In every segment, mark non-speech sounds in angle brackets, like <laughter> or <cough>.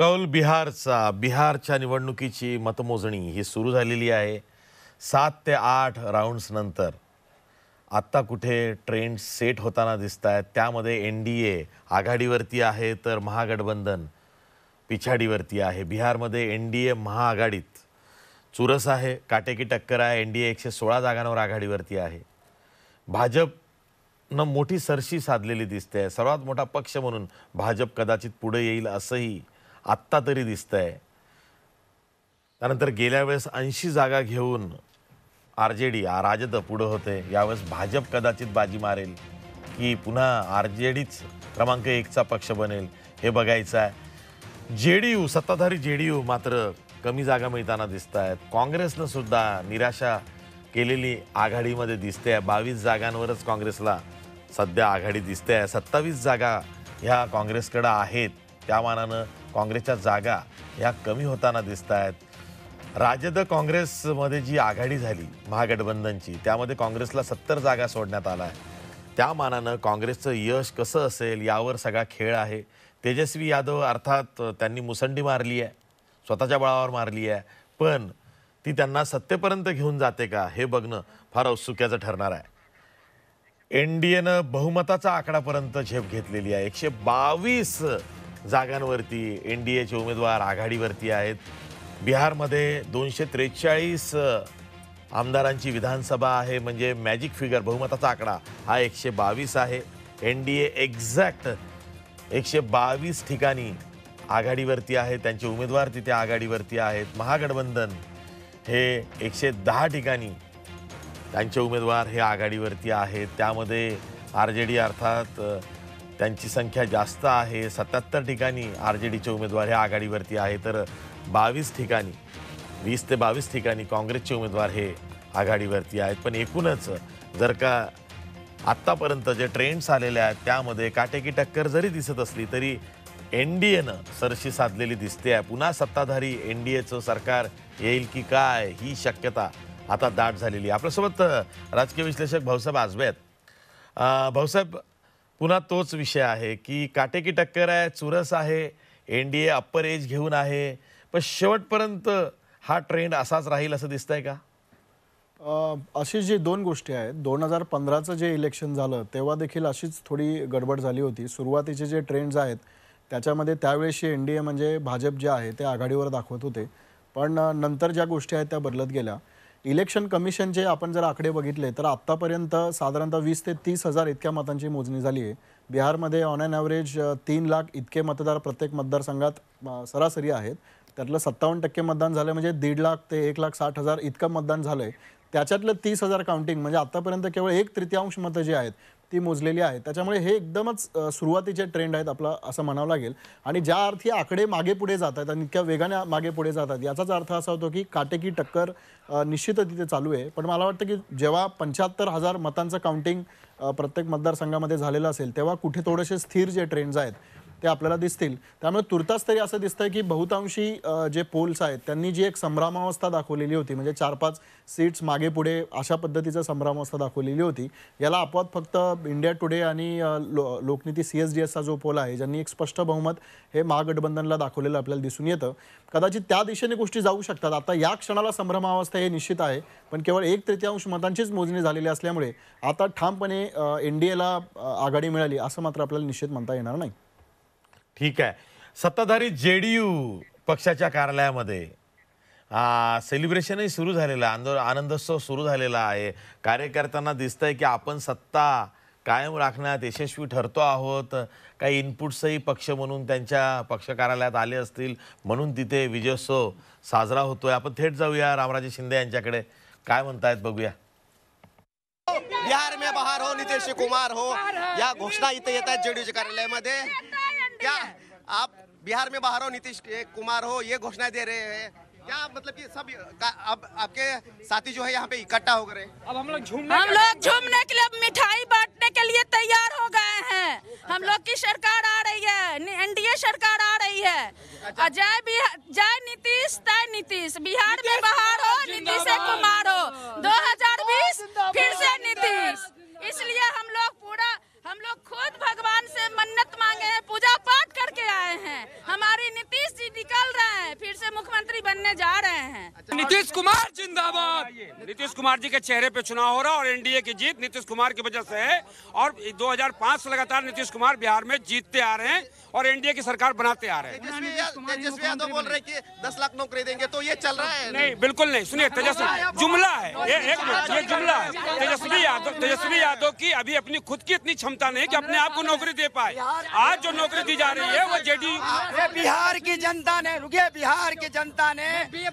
कौल बिहारचा बिहारच्या निवडणुकीची मतमोजणी ही सुरू झालेली आहे सात ते आठ राऊंड्सनंतर आत्ता कुठे ट्रेंड सेट होताना दिसत आहेत त्यामध्ये एन डी ए आघाडीवरती आहे तर महागठबंधन पिछाडीवरती आहे बिहारमध्ये एन डी ए महाआघाडीत चुरस आहे काटेकी टक्कर आहे एन डी ए एकशे सोळा जागांवर आघाडीवरती आहे भाजपनं मोठी सरशी साधलेली दिसते आहे सर्वात मोठा पक्ष म्हणून भाजप कदाचित पुढे येईल असंही आत्ता तरी आहे त्यानंतर गेल्या वेळेस ऐंशी जागा घेऊन आर जे डी राजद पुढं होते यावेळेस भाजप कदाचित बाजी मारेल की पुन्हा आर जे डीच क्रमांक एकचा पक्ष बनेल हे बघायचं आहे जे डी यू सत्ताधारी जे डी यू मात्र कमी जागा मिळताना दिसत आहेत काँग्रेसनं सुद्धा निराशा केलेली आघाडीमध्ये दिसते आहे बावीस जागांवरच काँग्रेसला सध्या आघाडी दिसते आहे सत्तावीस जागा ह्या काँग्रेसकडं आहेत त्या मानानं काँग्रेसच्या जागा या कमी होताना दिसत आहेत राजद काँग्रेसमध्ये जी आघाडी झाली महागठबंधनची त्यामध्ये काँग्रेसला सत्तर जागा सोडण्यात आला आहे त्या मानानं काँग्रेसचं यश कसं असेल यावर सगळा खेळ आहे तेजस्वी यादव अर्थात त्यांनी मुसंडी मारली आहे स्वतःच्या बळावर मारली आहे पण ती त्यांना सत्तेपर्यंत घेऊन जाते का हे बघणं फार औत्सुक्याचं ठरणार आहे एन डी एनं बहुमताचा आकडापर्यंत झेप घेतलेली आहे एकशे बावीस जागांवरती एन डी एचे उमेदवार आघाडीवरती आहेत बिहारमध्ये दोनशे त्रेचाळीस आमदारांची विधानसभा आहे म्हणजे मॅजिक फिगर बहुमताचा आकडा हा एकशे बावीस आहे एन डी ए एक्झॅक्ट एकशे बावीस ठिकाणी आघाडीवरती आहे त्यांचे उमेदवार तिथे आघाडीवरती आहेत महागठबंधन हे एकशे दहा ठिकाणी त्यांचे उमेदवार हे आघाडीवरती आहेत त्यामध्ये आर जे डी अर्थात त्यांची संख्या जास्त आहे सत्याहत्तर ठिकाणी आर जे डीचे उमेदवार हे आघाडीवरती आहे तर बावीस ठिकाणी वीस ते बावीस ठिकाणी काँग्रेसचे उमेदवार हे आघाडीवरती आहेत पण एकूणच जर का आत्तापर्यंत जे ट्रेंड्स आलेले आहेत त्यामध्ये काटेकी टक्कर जरी दिसत असली तरी एन डी एनं सरशी साधलेली दिसते आहे पुन्हा सत्ताधारी एन डी एचं सरकार येईल की काय ही शक्यता आता दाट झालेली आहे आपल्यासोबत राजकीय विश्लेषक भाऊसाहेब आजबे आहेत भाऊसाहेब पुन्हा तोच विषय आहे की काटे की टक्कर आहे चुरस आहे N D A upper edge घेऊन आहे पण शेवटपर्यंत हा ट्रेंड असाच राहील असं दिसतंय का अशी जी दोन गोष्टी आहेत दोन हजार पंधराचं जे इलेक्शन झालं तेव्हा देखील अशीच थोडी गडबड झाली होती सुरुवातीचे जे ट्रेंड्स आहेत त्याच्यामध्ये त्यावेळेसशी एन डी ए म्हणजे भाजप जे आहे ते आघाडीवर दाखवत होते पण नंतर ज्या गोष्टी आहेत त्या बदलत गेल्या इलेक्शन कमिशनचे आपण जर आकडे बघितले तर आत्तापर्यंत साधारणतः वीस ते तीस हजार इतक्या मतांची मोजणी झाली आहे बिहारमध्ये ऑन अन ॲव्हरेज तीन लाख इतके मतदार प्रत्येक मतदारसंघात सरासरी आहेत त्यातलं सत्तावन्न टक्के मतदान झालं म्हणजे दीड लाख ते एक लाख साठ हजार इतकं मतदान झालं आहे त्याच्यातलं तीस हजार काउंटिंग म्हणजे आतापर्यंत केवळ एक तृतीयांश मतं जी आहेत ती मोजलेली आहे त्याच्यामुळे हे एकदमच सुरुवातीचे ट्रेंड आहेत आपला असं म्हणावं लागेल आणि ज्या अर्थी आकडे मागे पुढे जात आहेत आणि इतक्या वेगाने मागे पुढे जातात याचाच अर्थ असा होतो की काटेकी टक्कर निश्चित तिथे चालू आहे पण मला वाटतं की जेव्हा पंच्याहत्तर हजार मतांचं काउंटिंग प्रत्येक मतदारसंघामध्ये झालेलं असेल तेव्हा कुठे थोडेसे स्थिर जे ट्रेंड्स आहेत ते आपल्याला दिसतील त्यामुळे तुर्तास तरी असं दिसतंय की बहुतांशी जे पोल्स आहेत त्यांनी जी एक संभ्रमावस्था दाखवलेली होती म्हणजे चार पाच सीट्स मागे पुढे अशा पद्धतीचं संभ्रमावस्था दाखवलेली होती याला अपवाद फक्त इंडिया टुडे आणि लो लोकनीती सी एस डी एसचा जो पोल आहे ज्यांनी एक स्पष्ट बहुमत हे महागठबंधनला दाखवलेलं आपल्याला दिसून येतं कदाचित त्या दिशेने गोष्टी जाऊ शकतात आता या क्षणाला संभ्रमावस्था हे निश्चित आहे पण केवळ एक तृतीयांश मतांचीच मोजणी झालेली असल्यामुळे आता ठामपणे एन डी एला आघाडी मिळाली असं मात्र आपल्याला निश्चित म्हणता येणार नाही ठीक आहे सत्ताधारी जेडीयू पक्षाच्या कार्यालयामध्ये सेलिब्रेशनही सुरू झालेलं आहे आनंदोत्सव सुरू झालेला आहे कार्यकर्त्यांना दिसतंय की आपण सत्ता कायम राखण्यात यशस्वी ठरतो आहोत काही इनपुट्सही पक्ष म्हणून त्यांच्या पक्ष कार्यालयात आले असतील म्हणून तिथे विजयोत्सव साजरा होतोय आपण थेट जाऊया रामराजे शिंदे यांच्याकडे काय म्हणतायत बघूया बिहार मे बहार हो नितेश कुमार हो या घोषणा इथे येतात जेडीयूच्या कार्यालयामध्ये क्या आप बिहार में बाहर हो नीतीश कुमार हो ये घोषणाएं दे रहे हैं क्या मतलब कि सब अब आपके साथी जो है यहाँ पे इकट्ठा हो गए अब हम लोग झूमने हम लोग झूमने के लिए अब मिठाई बांटने के लिए तैयार हो गए हैं हम लोग की सरकार आ रही है एनडीए सरकार आ रही है अच्छा। जय जय नीतीश तय नीतीश बिहार में बाहर हो नीतीश कुमार मांगे पूजा पाठ करके आए हैं हमारी नीतीश जी निकल रहे हैं फिर से मुख्यमंत्री बनने जा रहे हैं अच्छा। नीतीश कुमार जिंदाबाद नीतीश कुमार जी के चेहरे पे चुनाव हो रहा और एनडीए की जीत नीतीश कुमार की वजह से है और 2005 से लगातार नीतीश कुमार बिहार में जीतते आ रहे हैं और एनडीए की सरकार बनाते आ रहे हैं तेजस्वी यादव बोल रहे की दस लाख नौकरी देंगे तो ये चल रहा है नहीं बिल्कुल नहीं सुनिए तेजस्वी जुमला है जुमला है तेजस्वी यादव तेजस्वी यादव की अभी अपनी खुद की इतनी क्षमता नहीं की अपने आप को नौकरी दे पाए आज जो नौकरी दी जा रही है वो जेडीयू बिहार की जनता ने रुके बिहार बिहार की जनता ने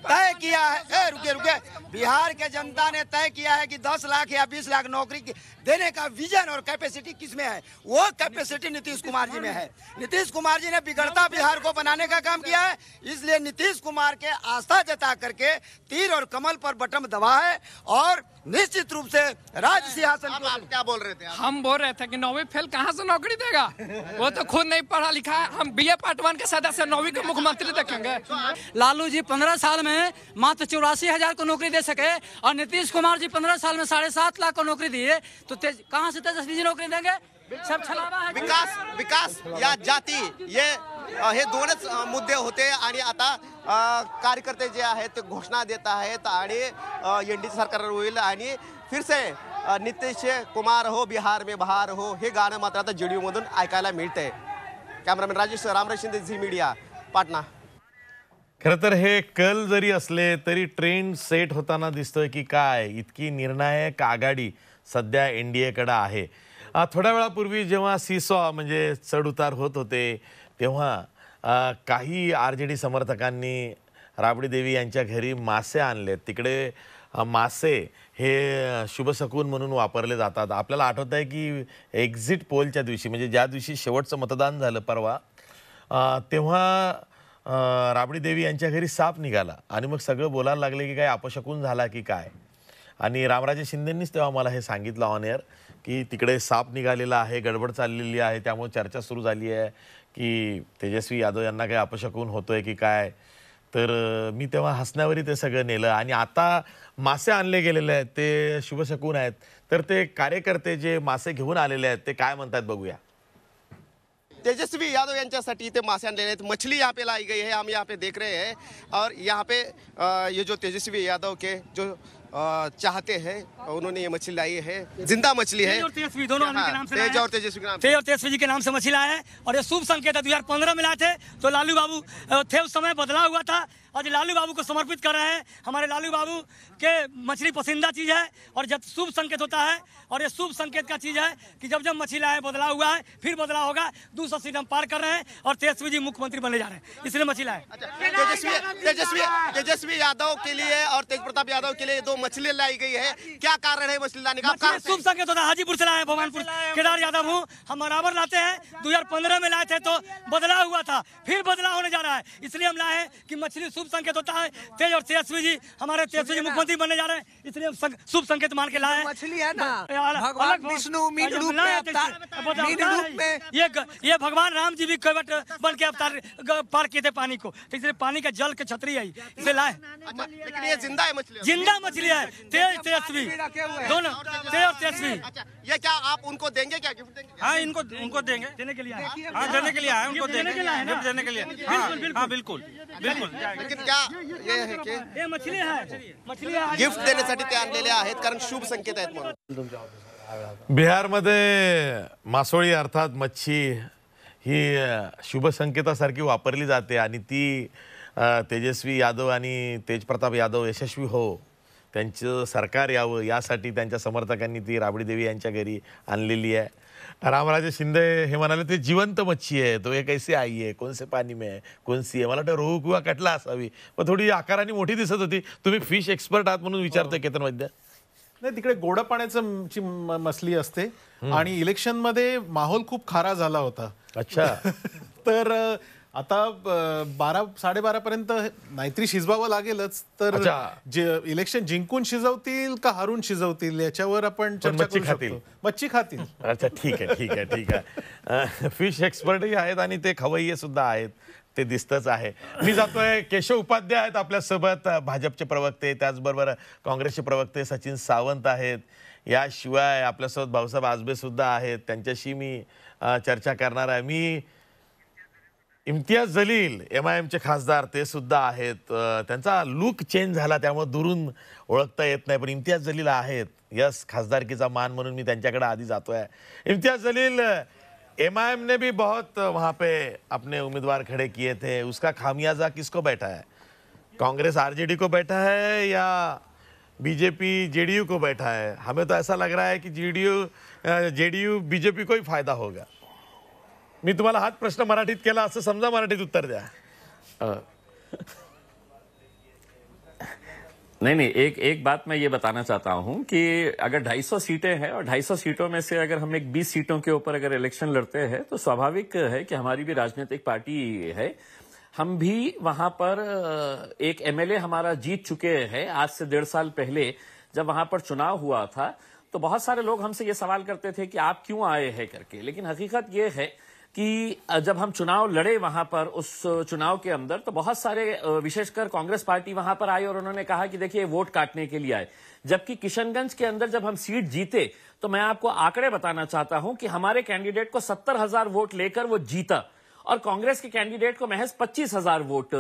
तय किया है ए, रुके रुके बिहार के जनता ने तय किया है कि 10 लाख या 20 लाख नौकरी देने का विजन और कैपेसिटी किस में है वो कैपेसिटी नीतीश कुमार जी में है नीतीश कुमार जी ने बिगड़ता बिहार को बनाने का काम किया है इसलिए नीतीश कुमार के आस्था जता करके तीर और कमल पर बटम दबा है और निश्चित रूप से राज्य सिंहासन आप क्या बोल रहे थे हम बोल रहे थे कि नौवीं फेल कहाँ से नौकरी देगा वो तो खुद नहीं पढ़ा लिखा है हम बी ए पार्ट वन के सदस्य नौवीं के मुख्यमंत्री देखेंगे तो लालू जी पंद्रह साल में मात्र चौरासी हजार को नौकरी दे सके और नीतीश कुमार जी पंद्रह साल में साढ़े सात लाख को नौकरी दिए तो कहाँ से तेजस्वी जी नौकरी देंगे विकास विकास या जाती ये हे दोनच मुद्दे होते आणि आता कार्यकर्ते जे आहेत ते घोषणा देत आहेत आणि एन डी सरकार होईल आणि फिरसे नितीश कुमार हो बिहार में बहार हो हे गाणं मात्र आता जे डी यूमधून ऐकायला मिळतंय कॅमेरामॅन राजेश रामराज शिंदे झी मीडिया पाटणा खरं तर हे कल जरी असले तरी ट्रेंड सेट होताना दिसतोय की काय इतकी निर्णायक आघाडी सध्या एन डी आहे थोड्या वेळापूर्वी जेव्हा सीसॉ म्हणजे चढउतार होत होते तेव्हा काही आर जे डी समर्थकांनी राबडी देवी यांच्या घरी मासे आणलेत तिकडे मासे हे शुभसकून म्हणून वापरले जातात आपल्याला आठवत आहे की एक्झिट पोलच्या दिवशी म्हणजे ज्या दिवशी शेवटचं मतदान झालं परवा तेव्हा राबडी देवी यांच्या घरी साप निघाला आणि मग सगळं बोलायला लागले की काय अपशकून झाला की काय आणि रामराजे शिंदेंनीच तेव्हा मला हे सांगितलं ऑन एअर की तिकडे साप निघालेला आहे गडबड चाललेली आहे त्यामुळे चर्चा सुरू झाली आहे की तेजस्वी यादव यांना काही अपशकून होतोय की काय तर मी तेव्हा हसण्यावरही ते सगळं नेलं आणि आता मासे आणले गेलेले आहेत ते शुभशकून आहेत तर ते कार्यकर्ते जे मासे घेऊन आलेले आहेत ते काय म्हणतात बघूया तेजस्वी यादव यांच्यासाठी इथे मासे आणलेले आहेत मछली यहाँ पे लाई गई है आम्ही यहाँ पे देख रहे हैं और यहाँ पे ये जो तेजस्वी यादव के जो चाहते हैं और उन्होंने ये मछली लाई है जिंदा मछली है और तेजस्वी हाँ, तेज और तेजस्वी के नाम तेज और तेजस्वी जी के नाम से मछली लाया है और ये शुभ संकेत है दो में लाए थे तो लालू बाबू थे उस समय बदलाव हुआ था आज लालू बाबू को समर्पित कर रहे हैं हमारे लालू बाबू के मछली पसंदीदा चीज़ है और जब शुभ संकेत होता है और ये शुभ संकेत का चीज़ है कि जब जब मछली लाए बदलाव हुआ है फिर बदलाव होगा दूसरा सीट पार कर रहे हैं और तेजस्वी जी मुख्यमंत्री बने जा रहे हैं इसलिए मछली लाए अच्छा, तेजस्वी तेजस्वी यादव के लिए और तेज प्रताप यादव के लिए दो मछली लाई गई है क्या कारण है मछली लाने का शुभ संकेत होता है हाजीपुर से लाए भगवानपुर केदार यादव हूँ हम बराबर लाते हैं दो में लाए थे तो बदलाव हुआ था फिर बदलाव होने जा रहा है इसलिए हम लाए हैं कि मछली शुभ संकेत होता है तेज और तेजस्वी जी हमारे तेजस्वी जी मुख्यमंत्री बनने जा रहे हैं इसलिए हम शुभ संकेत मान के लाए मछली है ना भगवान विष्णु मीन रूप में ये ये भगवान राम जी भी कवट बन के अवतार पार किए थे पानी को तो इसलिए पानी का जल के छतरी है इसे लाए अच्छा, लेकिन ये जिंदा है मछली जिंदा मछली है तेज तेजस्वी दोनों तेज और तेजस्वी अच्छा, ये क्या आप उनको देंगे क्या गिफ्ट देंगे हाँ इनको उनको देंगे देने के लिए हाँ देने के लिए आए उनको देने के लिए देने के लिए हाँ बिल्कुल बिल्कुल गिफ्ट देण्यासाठी ते आणलेले आहेत कारण शुभ संकेत आहेत म्हणून बिहारमध्ये मासोळी अर्थात मच्छी ही शुभ संकेतासारखी वापरली जाते आणि ती तेजस्वी यादव आणि तेजप्रताप यादव यशस्वी हो त्यांचं सरकार यावं यासाठी त्यांच्या समर्थकांनी ती राबडी देवी यांच्या घरी आणलेली आहे रामराजे शिंदे हे म्हणाले ते जिवंत मच्छी आहे तो हे कैसे आई आहे कोणसे पाणी मे कोणसी आहे मला वाटतं रोहू किंवा कटला असावी पण थोडी आकाराने मोठी दिसत होती तुम्ही फिश एक्सपर्ट आहात म्हणून विचारतोय हो. केतन वैद्य नाही तिकडे गोड पाण्याचं ची मसली असते आणि इलेक्शनमध्ये माहोल खूप खारा झाला होता अच्छा <laughs> तर आता बारा साडेबारापर्यंत नाहीतरी शिजवावं लागेलच तर इलेक्शन जिंकून शिजवतील का हारून शिजवतील याच्यावर आपण मच्छी खातील मच्छी खातील अच्छा ठीक आहे ठीक आहे ठीक आहे फिश एक्सपर्टही आहेत आणि ते खवय्ये सुद्धा आहेत ते दिसतच आहे मी जातोय केशव उपाध्याय आहेत आपल्यासोबत भाजपचे प्रवक्ते त्याचबरोबर काँग्रेसचे प्रवक्ते सचिन सावंत आहेत याशिवाय आपल्यासोबत भाऊसाहेब आजबे सुद्धा आहेत त्यांच्याशी मी चर्चा करणार आहे मी इम्तियाज जलील एम आय एमचे खासदार ते सुद्धा आहेत त्यांचा लुक चेंज झाला त्यामुळे दुरून ओळखता येत नाही पण इम्तियाज जलील आहेत यस खासदारकीचा मान म्हणून मी त्यांच्याकडे आधी जातो आहे इम्तियाज जलील एम आय एमने ने भी बहुत वहाँ पे अपने उमेदवार खड़े किए थे उसका खामियाजा किसको बैठा है जे डी को बैठा है या बीजेपी यू को बैठा है हमें तो ऐसा लग रहा है कि जेडीयू जेडीयू बीजेपी को ही फायदा होगा मी तुम्हाला हाच प्रश्न मराठीत केला असं समजा मराठीत उत्तर द्या नहीं नहीं एक एक बात मैं ये बताना चाहता हूं कि अगर 250 सीटें हैं और 250 सीटों में से अगर हम एक 20 सीटों के ऊपर अगर इलेक्शन लड़ते हैं तो स्वाभाविक है कि हमारी भी राजनीतिक पार्टी है हम भी वहां पर एक एमएलए हमारा जीत चुके हैं आज से डेढ़ साल पहले जब वहां पर चुनाव हुआ था तो बहुत सारे लोग हमसे ये सवाल करते थे कि आप क्यों आए हैं करके लेकिन हकीकत यह है कि जब हम चुनाव लड़े वहां पर उस चुनाव के अंदर तो बहुत सारे विशेषकर कांग्रेस पार्टी वहां पर आई और उन्होंने कहा कि देखिए वोट काटने के लिए आए जबकि किशनगंज के अंदर जब हम सीट जीते तो मैं आपको आंकड़े बताना चाहता हूं कि हमारे कैंडिडेट को सत्तर हजार वोट लेकर वो जीता और कांग्रेस के कैंडिडेट को महज पच्चीस हजार वोट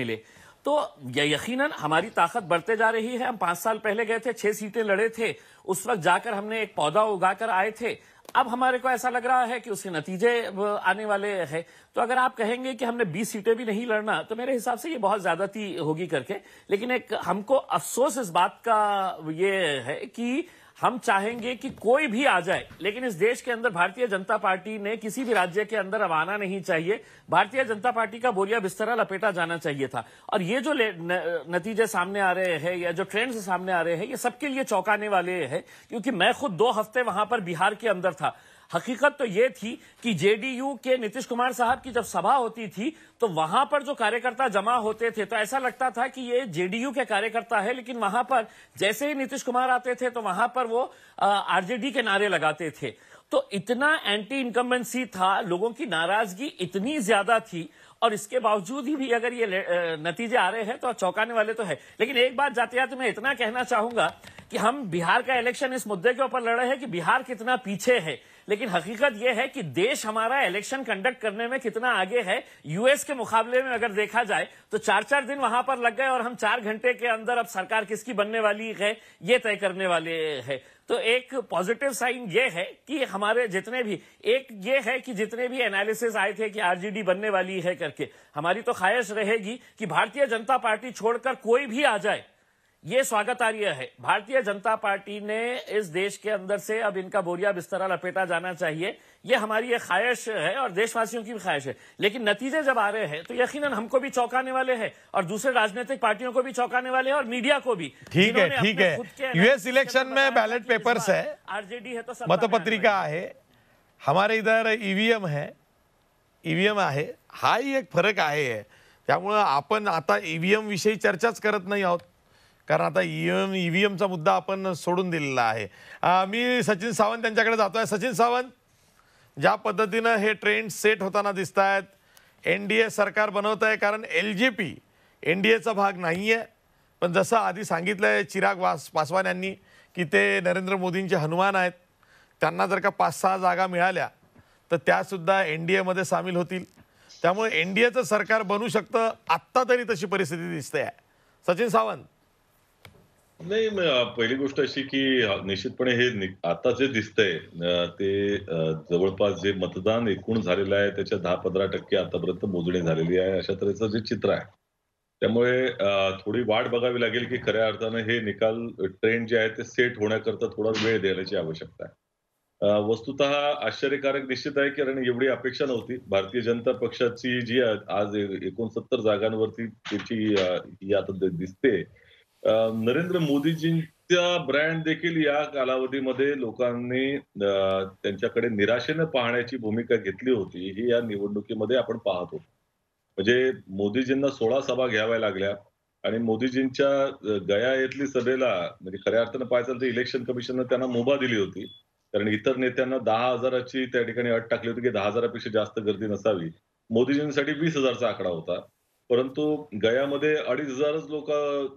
मिले तो यकीनन हमारी ताकत बढ़ते जा रही है हम पांच साल पहले गए थे छह सीटें लड़े थे उस वक्त जाकर हमने एक पौधा उगाकर आए थे अब हमारे को ऐसा लग रहा है कि उसके नतीजे आने वाले हैं तो अगर आप कहेंगे कि हमने 20 सीटें भी नहीं लड़ना तो मेरे हिसाब से ये बहुत ज्यादाती होगी करके लेकिन एक हमको अफसोस इस बात का ये है कि हम चाहेंगे कि कोई भी आ जाए लेकिन इस देश के अंदर भारतीय जनता पार्टी ने किसी भी राज्य के अंदर अब आना नहीं चाहिए भारतीय जनता पार्टी का बोरिया बिस्तरा लपेटा जाना चाहिए था और ये जो नतीजे सामने आ रहे हैं या जो ट्रेंड सामने आ रहे हैं ये सबके लिए चौंकाने वाले हैं क्योंकि मैं खुद दो हफ्ते वहां पर बिहार के अंदर था हकीकत तो ये थी कि जेडीयू के नीतीश कुमार साहब की जब सभा होती थी तो वहां पर जो कार्यकर्ता जमा होते थे तो ऐसा लगता था कि ये जेडीयू के कार्यकर्ता है लेकिन वहां पर जैसे ही नीतीश कुमार आते थे तो वहां पर वो आरजेडी के नारे लगाते थे तो इतना एंटी इनकम्बेंसी था लोगों की नाराजगी इतनी ज्यादा थी और इसके बावजूद ही भी अगर ये नतीजे आ रहे हैं तो चौंकाने वाले तो है लेकिन एक बात जाते जाते मैं इतना कहना चाहूंगा कि हम बिहार का इलेक्शन इस मुद्दे के ऊपर लड़ रहे हैं कि बिहार कितना पीछे है लेकिन हकीकत यह है कि देश हमारा इलेक्शन कंडक्ट करने में कितना आगे है यूएस के मुकाबले में अगर देखा जाए तो चार चार दिन वहां पर लग गए और हम चार घंटे के अंदर अब सरकार किसकी बनने वाली है ये तय करने वाले है तो एक पॉजिटिव साइन ये है कि हमारे जितने भी एक ये है कि जितने भी एनालिसिस आए थे कि आरजेडी बनने वाली है करके हमारी तो ख्वाहिश रहेगी कि भारतीय जनता पार्टी छोड़कर कोई भी आ जाए ये स्वागतार्य है भारतीय जनता पार्टी ने इस देश के अंदर से अब इनका बोरिया बिस्तरा लपेटा जाना चाहिए ये हमारी ये ख्वाहिश है और देशवासियों की भी ख्वाहिश है लेकिन नतीजे जब आ रहे हैं तो यकीन हमको भी चौंकाने वाले हैं और दूसरे राजनीतिक पार्टियों को भी चौंकाने वाले हैं और मीडिया को भी ठीक है ठीक है यूएस इलेक्शन में बैलेट पेपर है आरजेडी है तो मतपत्रिका है हमारे इधर ईवीएम e है e है हा ही एक फरक है आता ईवीएम e विषय चर्चा करत नहीं आहोत कारण आता ईव्हीएम ई व्ही एमचा मुद्दा आपण सोडून दिलेला आहे मी सचिन सावंत त्यांच्याकडे जातो आहे सचिन सावंत ज्या पद्धतीनं हे ट्रेंड सेट होताना दिसत आहेत एन डी ए सरकार बनवत आहे कारण L J P N D एचा भाग नाही आहे पण जसं आधी सांगितलं आहे चिराग वास पासवान यांनी की ते नरेंद्र मोदींचे हनुमान आहेत त्यांना जर का पाच सहा जागा मिळाल्या तर त्यासुद्धा एन डी एमध्ये सामील होतील त्यामुळे एन डी एचं सरकार बनू शकतं आत्ता तरी तशी परिस्थिती दिसते आहे सचिन सावंत नाही पहिली गोष्ट अशी की निश्चितपणे हे आता जे दिसतंय ते जवळपास जे मतदान एकूण झालेलं आहे त्याच्या दहा पंधरा टक्के आतापर्यंत मोजणी झालेली आहे अशा तऱ्हेचं जे चित्र आहे त्यामुळे थोडी वाट बघावी लागेल की खऱ्या अर्थानं हे निकाल ट्रेंड जे आहे ते सेट होण्याकरता थोडा वेळ देण्याची आवश्यकता आहे वस्तुत आश्चर्यकारक निश्चित आहे कारण एवढी अपेक्षा नव्हती भारतीय जनता पक्षाची जी आज एकोणसत्तर जागांवरती त्याची आता दिसते नरेंद्र मोदीजींचा ब्रँड देखील या कालावधीमध्ये लोकांनी त्यांच्याकडे निराशेनं पाहण्याची भूमिका घेतली होती ही या निवडणुकीमध्ये आपण पाहत होतो म्हणजे मोदीजींना सोळा सभा घ्याव्या लागल्या आणि मोदीजींच्या गया येथली सभेला म्हणजे खऱ्या अर्थानं पाहायचं तर इलेक्शन कमिशननं त्यांना मुभा दिली होती कारण इतर नेत्यांना दहा हजाराची त्या ठिकाणी अट टाकली होती की दहा हजारापेक्षा जास्त गर्दी नसावी मोदीजींसाठी वीस हजारचा आकडा होता परंतु गयामध्ये अडीच हजारच लोक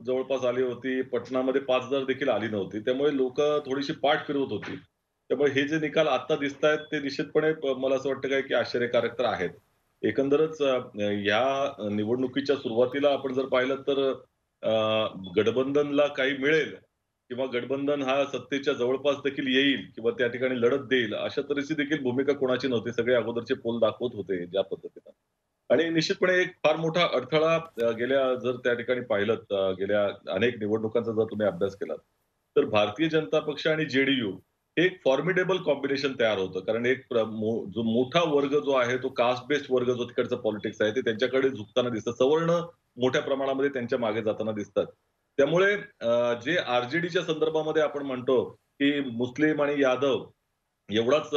जवळपास आली होती पटणामध्ये पाच हजार देखील आली नव्हती त्यामुळे लोक थोडीशी पाठ फिरवत होती त्यामुळे हे जे निकाल आता दिसत आहेत ते निश्चितपणे मला असं वाटतं काय की आश्चर्यकारक तर आहेत एकंदरच या निवडणुकीच्या सुरुवातीला आपण जर पाहिलं तर गठबंधनला काही मिळेल किंवा गठबंधन हा सत्तेच्या जवळपास देखील येईल किंवा त्या ठिकाणी लढत देईल अशा तऱ्हेची देखील भूमिका कोणाची नव्हती सगळे अगोदरचे पोल दाखवत होते ज्या पद्धतीनं आणि निश्चितपणे एक फार मोठा अडथळा गेल्या जर त्या ठिकाणी पाहिलं गेल्या अनेक निवडणुकांचा जर तुम्ही अभ्यास केला तर भारतीय जनता पक्ष आणि जेडीयू हे एक फॉर्मिडेबल कॉम्बिनेशन तयार होतं कारण एक जो मोठा वर्ग जो आहे तो कास्ट बेस्ड वर्ग जो तिकडचा पॉलिटिक्स आहे ते त्यांच्याकडे झुकताना दिसतं सवर्ण मोठ्या प्रमाणामध्ये त्यांच्या मागे जाताना दिसतात त्यामुळे जे आरजेडीच्या संदर्भामध्ये आपण म्हणतो की मुस्लिम आणि यादव एवढाच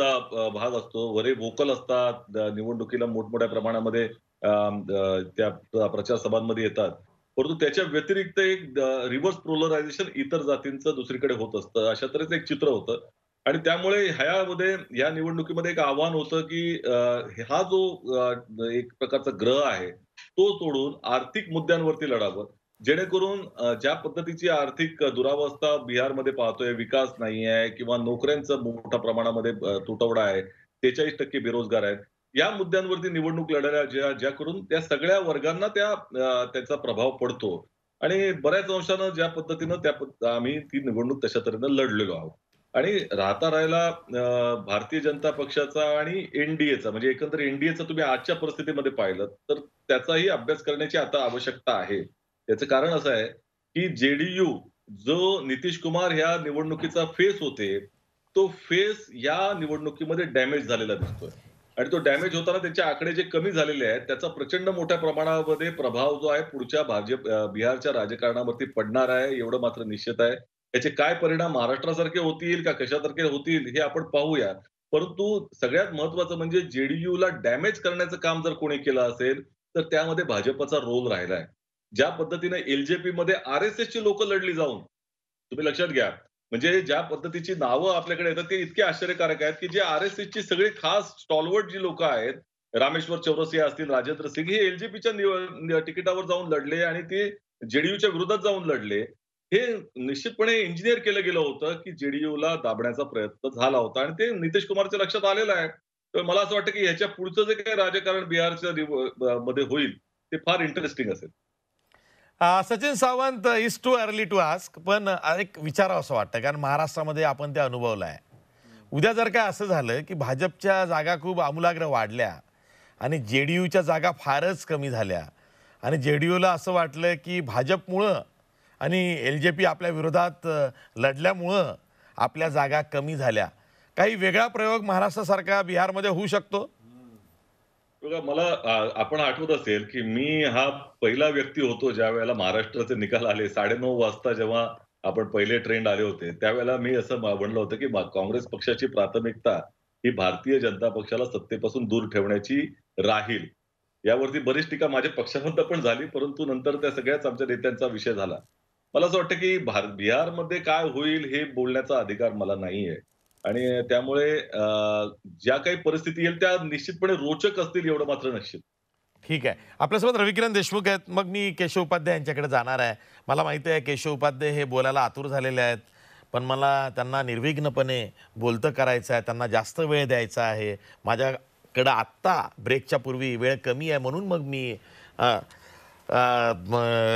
भाग असतो वरे वोकल असतात निवडणुकीला मोठमोठ्या प्रमाणामध्ये त्या प्रचार सभांमध्ये येतात परंतु त्याच्या व्यतिरिक्त एक रिव्हर्स पोलरायझेशन इतर जातींचं दुसरीकडे होत असतं अशा तऱ्हेचं एक चित्र होतं आणि त्यामुळे ह्यामध्ये या निवडणुकीमध्ये एक आव्हान होतं की हा जो एक प्रकारचा ग्रह आहे तो तोडून आर्थिक मुद्द्यांवरती लढावं जेणेकरून ज्या पद्धतीची आर्थिक दुरावस्था बिहारमध्ये पाहतोय विकास नाही आहे किंवा नोकऱ्यांचा मोठ्या प्रमाणामध्ये तुटवडा आहे तेचाळीस टक्के बेरोजगार आहेत या मुद्द्यांवरती निवडणूक लढायला ज्या ज्या करून त्या सगळ्या वर्गांना त्या त्याचा प्रभाव पडतो आणि बऱ्याच अंशानं ज्या पद्धतीनं त्या आम्ही ती निवडणूक तशा तऱ्हेनं लढलेलो आहोत आणि राहता राहिला भारतीय जनता पक्षाचा आणि एनडीएचा म्हणजे एकंदर एनडीएचा तुम्ही आजच्या परिस्थितीमध्ये पाहिलं तर त्याचाही अभ्यास करण्याची आता आवश्यकता आहे त्याचं कारण असं आहे की जेडीयू जो नितीश कुमार ह्या निवडणुकीचा फेस होते तो फेस या निवडणुकीमध्ये डॅमेज झालेला दिसतोय आणि तो डॅमेज होताना त्याचे आकडे जे कमी झालेले आहेत त्याचा प्रचंड मोठ्या प्रमाणामध्ये प्रभाव जो आहे पुढच्या भाजप बिहारच्या राजकारणावरती पडणार आहे एवढं मात्र निश्चित आहे त्याचे काय परिणाम महाराष्ट्रासारखे होतील का कशासारखे होतील हे आपण पाहूया परंतु सगळ्यात महत्वाचं म्हणजे ला डॅमेज करण्याचं काम जर कोणी केलं असेल तर त्यामध्ये भाजपचा रोल राहिला आहे ज्या पद्धतीने एलजेपी मध्ये आर एस एसची लोक लढली जाऊन तुम्ही लक्षात घ्या म्हणजे ज्या पद्धतीची नावं आपल्याकडे येतात ते इतके आश्चर्यकारक आहेत की जे आर एस एसची सगळी खास स्टॉलवर्ड जी लोक आहेत रामेश्वर चौरसिया असतील राजेंद्र सिंग हे एलजेपीच्या तिकिटावर जाऊन लढले आणि ते जेडीयूच्या विरोधात जाऊन लढले हे निश्चितपणे इंजिनियर केलं गेलं होतं की जेडीयूला दाबण्याचा प्रयत्न झाला होता आणि ते नितीश कुमारच्या लक्षात आलेलं आहे तर मला असं वाटतं की ह्याच्या पुढचं जे काही राजकारण बिहारच्या मध्ये होईल ते फार इंटरेस्टिंग असेल Sachin Sawant is too early to ask पण एक विचारावं असं वाटतं कारण महाराष्ट्रामध्ये आपण ते अनुभवलं आहे उद्या जर काय असं झालं की भाजपच्या जागा खूप आमूलाग्र वाढल्या आणि जे डी यूच्या जागा फारच कमी झाल्या आणि जे डी यूला असं वाटलं की भाजपमुळं आणि एल जे पी आपल्या विरोधात लढल्यामुळं आपल्या जागा कमी झाल्या काही वेगळा प्रयोग महाराष्ट्रासारखा बिहारमध्ये होऊ शकतो मला आपण आठवत असेल की मी हा पहिला व्यक्ती होतो ज्या वेळेला महाराष्ट्राचे निकाल आले नऊ वाजता जेव्हा आपण पहिले ट्रेंड आले होते त्यावेळेला मी असं म्हणलं होतं की काँग्रेस पक्षाची प्राथमिकता ही भारतीय जनता पक्षाला सत्तेपासून दूर ठेवण्याची राहील यावरती बरीच टीका माझ्या पक्षामध्ये पण झाली परंतु नंतर त्या सगळ्याच आमच्या नेत्यांचा विषय झाला मला असं वाटतं की बिहारमध्ये काय होईल हे बोलण्याचा अधिकार मला नाहीये आणि त्यामुळे ज्या काही परिस्थिती येईल त्या निश्चितपणे रोचक असतील एवढं मात्र निश्चित ठीक आहे आपल्यासोबत रविकिरण देशमुख आहेत मग मी केशव उपाध्याय यांच्याकडे जाणार आहे मला माहिती आहे केशव उपाध्याय हे बोलायला आतुर झालेले आहेत पण मला त्यांना निर्विघ्नपणे बोलतं करायचं आहे त्यांना जास्त वेळ द्यायचा आहे माझ्याकडं आत्ता ब्रेकच्या पूर्वी वेळ कमी आहे म्हणून मग मी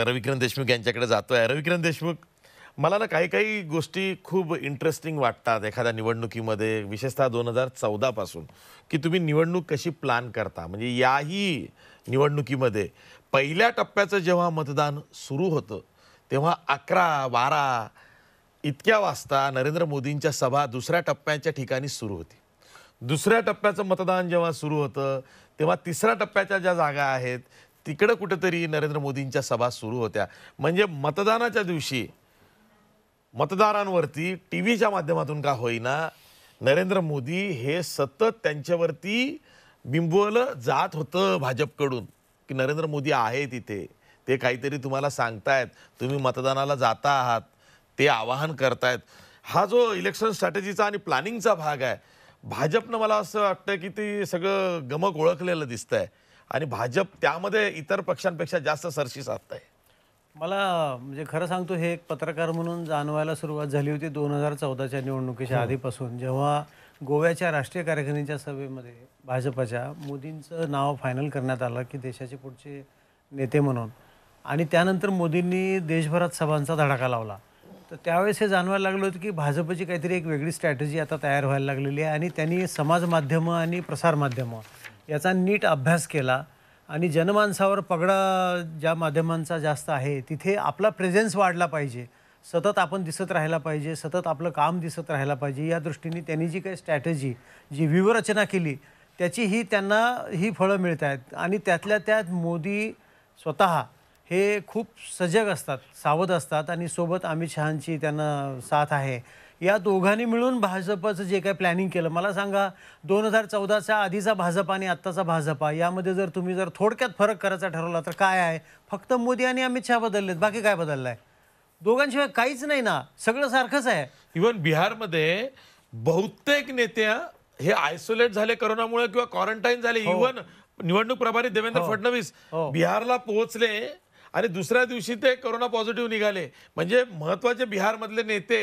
रविकिरण देशमुख यांच्याकडे जातो आहे रविकिरण देशमुख मला ना काही काही गोष्टी खूप इंटरेस्टिंग वाटतात एखाद्या निवडणुकीमध्ये विशेषतः दोन हजार चौदापासून की तुम्ही निवडणूक कशी प्लॅन करता म्हणजे याही निवडणुकीमध्ये पहिल्या टप्प्याचं जेव्हा मतदान सुरू होतं तेव्हा अकरा बारा इतक्या वाजता नरेंद्र मोदींच्या सभा दुसऱ्या टप्प्याच्या ठिकाणी सुरू होती दुसऱ्या टप्प्याचं मतदान जेव्हा सुरू होतं तेव्हा तिसऱ्या टप्प्याच्या ज्या जागा आहेत तिकडं कुठेतरी नरेंद्र मोदींच्या सभा सुरू होत्या म्हणजे मतदानाच्या दिवशी मतदारांवरती टी व्हीच्या माध्यमातून का होईना नरेंद्र मोदी हे सतत त्यांच्यावरती बिंबवलं जात होतं भाजपकडून की नरेंद्र मोदी आहे तिथे ते काहीतरी तुम्हाला सांगतायत तुम्ही मतदानाला जाता आहात ते आवाहन करतायत हा जो इलेक्शन स्ट्रॅटेजीचा आणि प्लॅनिंगचा भाग आहे भाजपनं मला असं वाटतं की ते सगळं गमक ओळखलेलं दिसतंय आणि भाजप त्यामध्ये इतर पक्षांपेक्षा जास्त सरशी साधत आहे मला म्हणजे खरं सांगतो हे एक पत्रकार म्हणून जाणवायला सुरुवात झाली होती दोन हजार चौदाच्या निवडणुकीच्या हो. आधीपासून जेव्हा गोव्याच्या राष्ट्रीय कार्यकारिणीच्या सभेमध्ये भाजपाच्या मोदींचं नाव फायनल करण्यात आलं की देशाचे पुढचे नेते म्हणून आणि त्यानंतर मोदींनी देशभरात सभांचा धडाका लावला तर त्यावेळेस हे जाणवायला लागलं होतं की भाजपची काहीतरी एक वेगळी स्ट्रॅटजी आता तयार व्हायला लागलेली आहे आणि त्यांनी समाज माध्यमं आणि प्रसारमाध्यमं याचा नीट अभ्यास केला आणि जनमानसावर पगडा ज्या माध्यमांचा जास्त आहे तिथे आपला प्रेझेन्स वाढला पाहिजे सतत आपण दिसत राहायला पाहिजे सतत आपलं काम दिसत राहायला पाहिजे या दृष्टीने त्यांनी जी काही स्ट्रॅटेजी जी व्यूहरचना केली त्याची ही त्यांना ही फळं मिळत आहेत आणि त्यातल्या त्यात मोदी स्वतः हे खूप सजग असतात सावध असतात आणि सोबत अमित शहांची त्यांना साथ आहे या दोघांनी मिळून भाजपचं जे काही प्लॅनिंग केलं मला सांगा दोन हजार चौदाच्या आधीचा भाजप आणि आत्ताचा भाजपा यामध्ये जर तुम्ही जर थोडक्यात फरक करायचा ठरवला तर काय आहे फक्त मोदी आणि अमित शहा बदललेत बाकी काय बदललं आहे दोघांशिवाय काहीच नाही ना सगळं सारखंच आहे इव्हन बिहारमध्ये बहुतेक नेत्या हे आयसोलेट झाले करोनामुळे किंवा क्वारंटाईन झाले इव्हन हो. निवडणूक प्रभारी देवेंद्र हो. फडणवीस हो. बिहारला पोहोचले आणि दुसऱ्या दिवशी ते करोना पॉझिटिव्ह निघाले म्हणजे महत्वाचे बिहारमधले नेते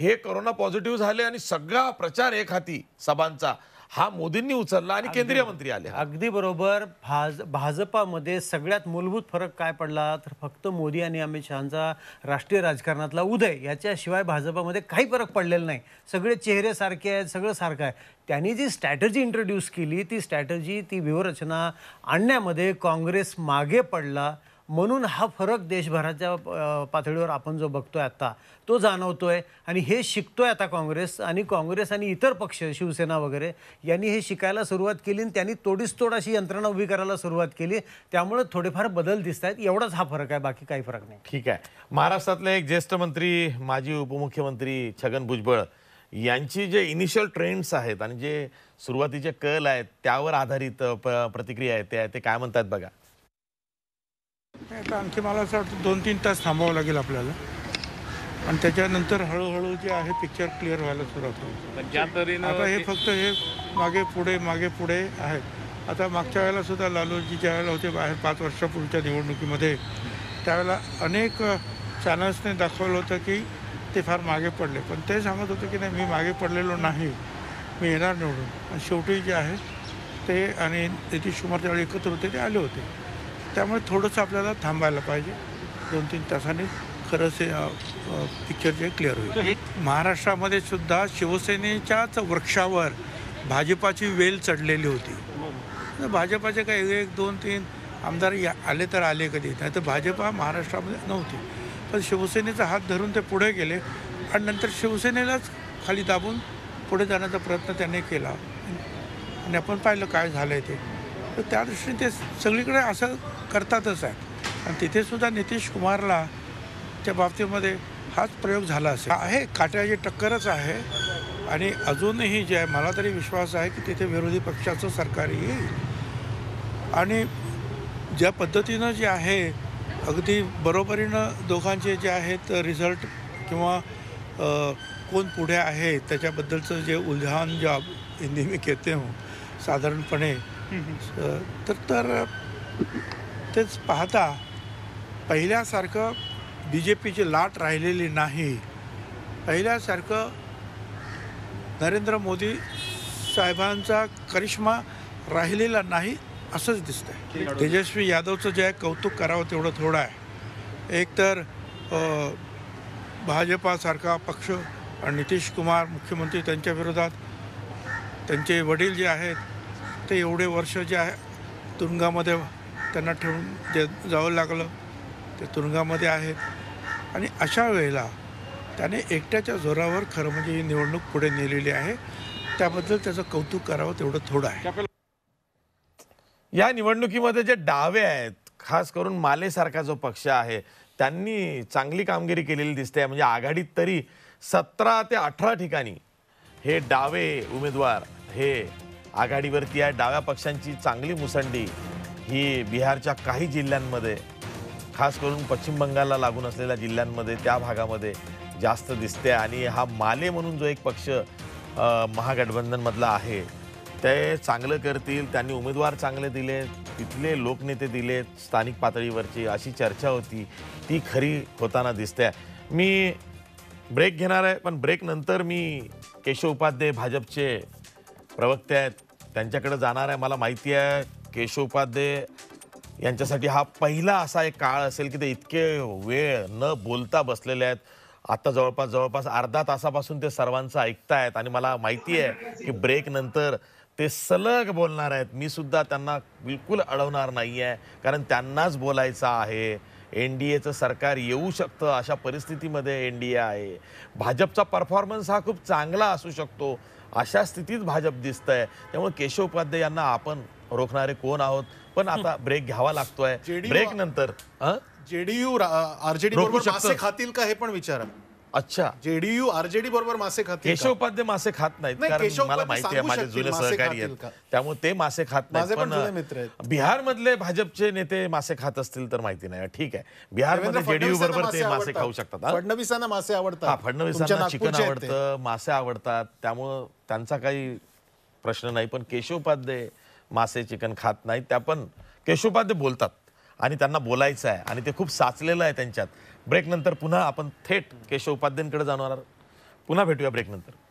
हे करोना पॉझिटिव्ह झाले आणि सगळा प्रचार एक हाती सभांचा हा मोदींनी उचलला आणि केंद्रीय मंत्री आले अगदी बरोबर भाज भाजपामध्ये सगळ्यात मूलभूत फरक काय पडला तर फक्त मोदी आणि अमित शहाचा राष्ट्रीय राजकारणातला उदय याच्याशिवाय भाजपामध्ये काही फरक पडलेला नाही सगळे चेहरे सारखे आहेत सगळं सारखं आहे त्यांनी जी स्ट्रॅटजी इंट्रोड्यूस केली ती स्ट्रॅटजी ती व्यूहरचना आणण्यामध्ये काँग्रेस मागे पडला म्हणून हा फरक देशभराच्या पातळीवर आपण जो बघतोय आता तो जाणवतोय आणि हे शिकतोय आता काँग्रेस आणि काँग्रेस आणि इतर पक्ष शिवसेना वगैरे यांनी हे शिकायला सुरुवात केली आणि त्यांनी तोडीस अशी यंत्रणा उभी करायला सुरुवात केली त्यामुळे थोडेफार बदल दिसत आहेत एवढाच हा फरक आहे बाकी काही फरक नाही ठीक आहे महाराष्ट्रातले एक ज्येष्ठ मंत्री माजी उपमुख्यमंत्री छगन भुजबळ यांची जे इनिशियल ट्रेंड्स आहेत आणि जे सुरुवातीचे कल आहेत त्यावर आधारित प प्रतिक्रिया आहेत ते काय म्हणतात बघा आणखी मला असं वाटतं दोन तीन तास थांबावं लागेल आपल्याला आणि त्याच्यानंतर हळूहळू जे आहे पिक्चर क्लिअर व्हायला सुरुवात होईल आता हे फक्त हे मागे पुढे मागे पुढे आहेत आता मागच्या वेळेला सुद्धा लालूजी ज्या वेळेला होते बाहेर पाच वर्षापूर्वीच्या निवडणुकीमध्ये त्यावेळेला अनेक चॅनल्सने दाखवलं होतं की ते फार मागे पडले पण ते सांगत होते की नाही मी मागे पडलेलो नाही मी येणार निवडून आणि शेवटी जे आहे ते आणि नितीश कुमार त्यावेळी एकत्र होते ते आले होते त्यामुळे थोडंसं आपल्याला थांबायला पाहिजे दोन तीन तासाने खरंच हे पिक्चर जे क्लिअर होईल महाराष्ट्रामध्ये सुद्धा शिवसेनेच्याच वृक्षावर भाजपाची वेल चढलेली होती भाजपाचे काही एक दोन तीन आमदार या आले तर आले कधी नाही तर भाजपा महाराष्ट्रामध्ये नव्हती पण शिवसेनेचा हात धरून ते पुढे गेले आणि नंतर शिवसेनेलाच खाली दाबून पुढे जाण्याचा प्रयत्न त्यांनी केला आणि आपण पाहिलं काय झालं आहे ते तर त्या दृष्टीने ते सगळीकडे असं करतातच आहे आणि तिथेसुद्धा नितीश कुमारला त्या बाबतीमध्ये हाच प्रयोग झाला असेल आहे काट्याची टक्करच आहे आणि अजूनही जे आहे मला तरी विश्वास आहे की तिथे विरोधी पक्षाचं सरकार येईल आणि ज्या पद्धतीनं जे आहे अगदी बरोबरीनं दोघांचे जे आहेत रिझल्ट किंवा कोण पुढे आहे त्याच्याबद्दलचं जे उलझान जे हिंदी मी घेते साधारणपणे तर तर तेच पाहता पहिल्यासारखं बी जे पीची लाट राहिलेली नाही पहिल्यासारखं नरेंद्र मोदी साहेबांचा करिश्मा राहिलेला नाही असंच दिसतं आहे तेजस्वी यादवचं जे आहे कौतुक करावं तेवढं थोडं आहे एकतर भाजपासारखा पक्ष आणि नितीश कुमार मुख्यमंत्री त्यांच्या विरोधात त्यांचे वडील जे आहेत ते एवढे वर्ष जे आहे तुरुंगामध्ये त्यांना ठेवून जे जावं लागलं ते तुरुंगामध्ये आहेत आणि अशा वेळेला त्याने एकट्याच्या जोरावर खरं म्हणजे ही निवडणूक पुढे नेलेली आहे त्याबद्दल त्याचं कौतुक करावं तेवढं थोडं आहे या निवडणुकीमध्ये जे डावे आहेत खास करून मालेसारखा जो पक्ष आहे त्यांनी चांगली कामगिरी केलेली दिसते म्हणजे आघाडीत तरी सतरा ते अठरा ठिकाणी हे डावे उमेदवार हे आघाडीवरती आहे डाव्या पक्षांची चांगली मुसंडी ही बिहारच्या काही जिल्ह्यांमध्ये खास करून पश्चिम बंगालला लागून असलेल्या जिल्ह्यांमध्ये त्या भागामध्ये जास्त दिसते आणि हा माले म्हणून जो एक पक्ष महागठबंधनमधला आहे ते चांगलं करतील त्यांनी उमेदवार चांगले दिले तिथले लोकनेते दिले स्थानिक पातळीवरची अशी चर्चा होती ती खरी होताना दिसते मी ब्रेक घेणार आहे पण ब्रेकनंतर मी केशव उपाध्याय भाजपचे प्रवक्ते आहेत त्यांच्याकडे जाणार आहे मला माहिती आहे उपाध्ये यांच्यासाठी हा पहिला असा एक काळ असेल की ते इतके वेळ न बोलता बसलेले आहेत आता जवळपास जवळपास अर्धा तासापासून ते सर्वांचं ऐकतायत आणि मला माहिती आहे की ब्रेक नंतर ते सलग बोलणार आहेत मी सुद्धा त्यांना बिलकुल अडवणार नाही आहे कारण त्यांनाच बोलायचं आहे एन डी एचं सरकार येऊ शकतं अशा परिस्थितीमध्ये एन डी ए आहे भाजपचा परफॉर्मन्स हा खूप चांगला असू शकतो अशा स्थितीत भाजप दिसतंय त्यामुळे केशव उपाध्याय यांना आपण रोखणारे कोण आहोत पण आता ब्रेक घ्यावा लागतोय ब्रेक नंतर जेडीयू आरजेडी बरोबर मासे खातील का हे पण विचारा अच्छा जेडीयू आरजेडी बरोबर मासे खात केशव मासे खात नाहीत कारण मला माहिती आहे माझे जुने सहकारी आहेत त्यामुळे ते मासे खात नाहीत पण बिहार मधले भाजपचे नेते मासे खात असतील तर माहिती नाही ठीक आहे बिहार मध्ये जेडीयू बरोबर ते मासे खाऊ शकतात फडणवीसांना मासे आवडतात फडणवीसांना चिकन आवडतं मासे आवडतात त्यामुळं त्यांचा काही प्रश्न नाही पण केशव मासे चिकन खात नाहीत त्या पण केशोपाध्ये बोलतात आणि त्यांना बोलायचं आहे आणि ते खूप साचलेलं आहे त्यांच्यात ब्रेकनंतर पुन्हा आपण थेट केशव उपाध्यांकडे जाणार पुन्हा भेटूया ब्रेकनंतर